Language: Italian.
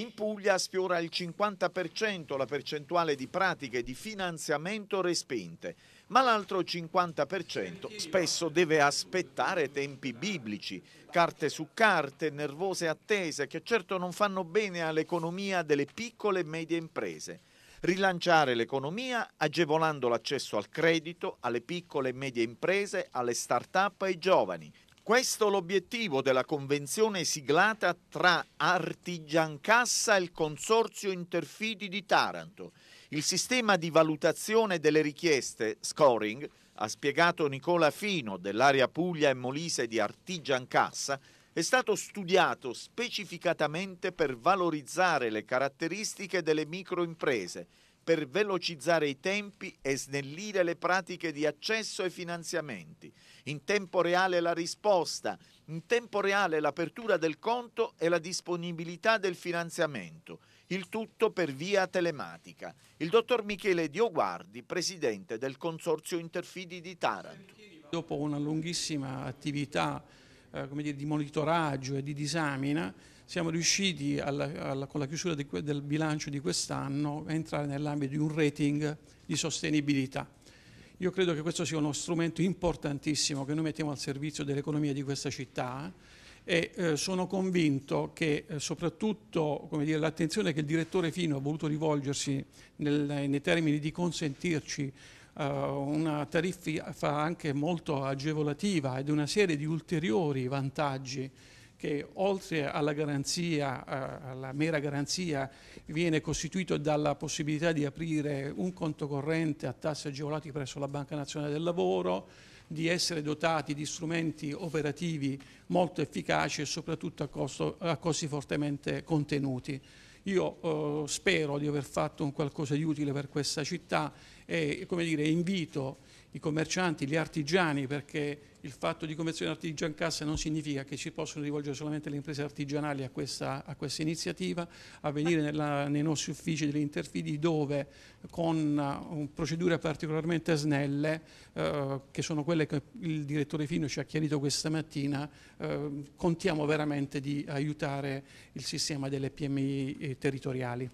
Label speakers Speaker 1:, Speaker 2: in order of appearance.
Speaker 1: In Puglia sfiora il 50% la percentuale di pratiche di finanziamento respinte, ma l'altro 50% spesso deve aspettare tempi biblici, carte su carte, nervose attese che certo non fanno bene all'economia delle piccole e medie imprese. Rilanciare l'economia agevolando l'accesso al credito alle piccole e medie imprese, alle start-up e ai giovani, questo l'obiettivo della convenzione siglata tra Artigiancassa e il Consorzio Interfidi di Taranto. Il sistema di valutazione delle richieste, scoring, ha spiegato Nicola Fino dell'area Puglia e Molise di Artigiancassa, è stato studiato specificatamente per valorizzare le caratteristiche delle microimprese per velocizzare i tempi e snellire le pratiche di accesso ai finanziamenti. In tempo reale la risposta, in tempo reale l'apertura del conto e la disponibilità del finanziamento. Il tutto per via telematica. Il dottor Michele Dioguardi, presidente del Consorzio Interfidi di Taranto.
Speaker 2: Dopo una lunghissima attività eh, come dire, di monitoraggio e di disamina, siamo riusciti alla, alla, con la chiusura di, del bilancio di quest'anno a entrare nell'ambito di un rating di sostenibilità. Io credo che questo sia uno strumento importantissimo che noi mettiamo al servizio dell'economia di questa città eh, e eh, sono convinto che eh, soprattutto l'attenzione che il direttore Fino ha voluto rivolgersi nel, nei termini di consentirci uh, una tariffa anche molto agevolativa ed una serie di ulteriori vantaggi che oltre alla garanzia, eh, alla mera garanzia, viene costituito dalla possibilità di aprire un conto corrente a tassi agevolati presso la Banca Nazionale del Lavoro, di essere dotati di strumenti operativi molto efficaci e soprattutto a, costo, a costi fortemente contenuti. Io eh, spero di aver fatto un qualcosa di utile per questa città e dire, invito i commercianti, gli artigiani, perché il fatto di convenzione artigian cassa non significa che ci possono rivolgere solamente le imprese artigianali a questa, a questa iniziativa, a venire nella, nei nostri uffici degli interfidi dove con uh, procedure particolarmente snelle, eh, che sono quelle che il direttore Fino ci ha chiarito questa mattina, eh, contiamo veramente di aiutare il sistema delle PMI eh, territoriali.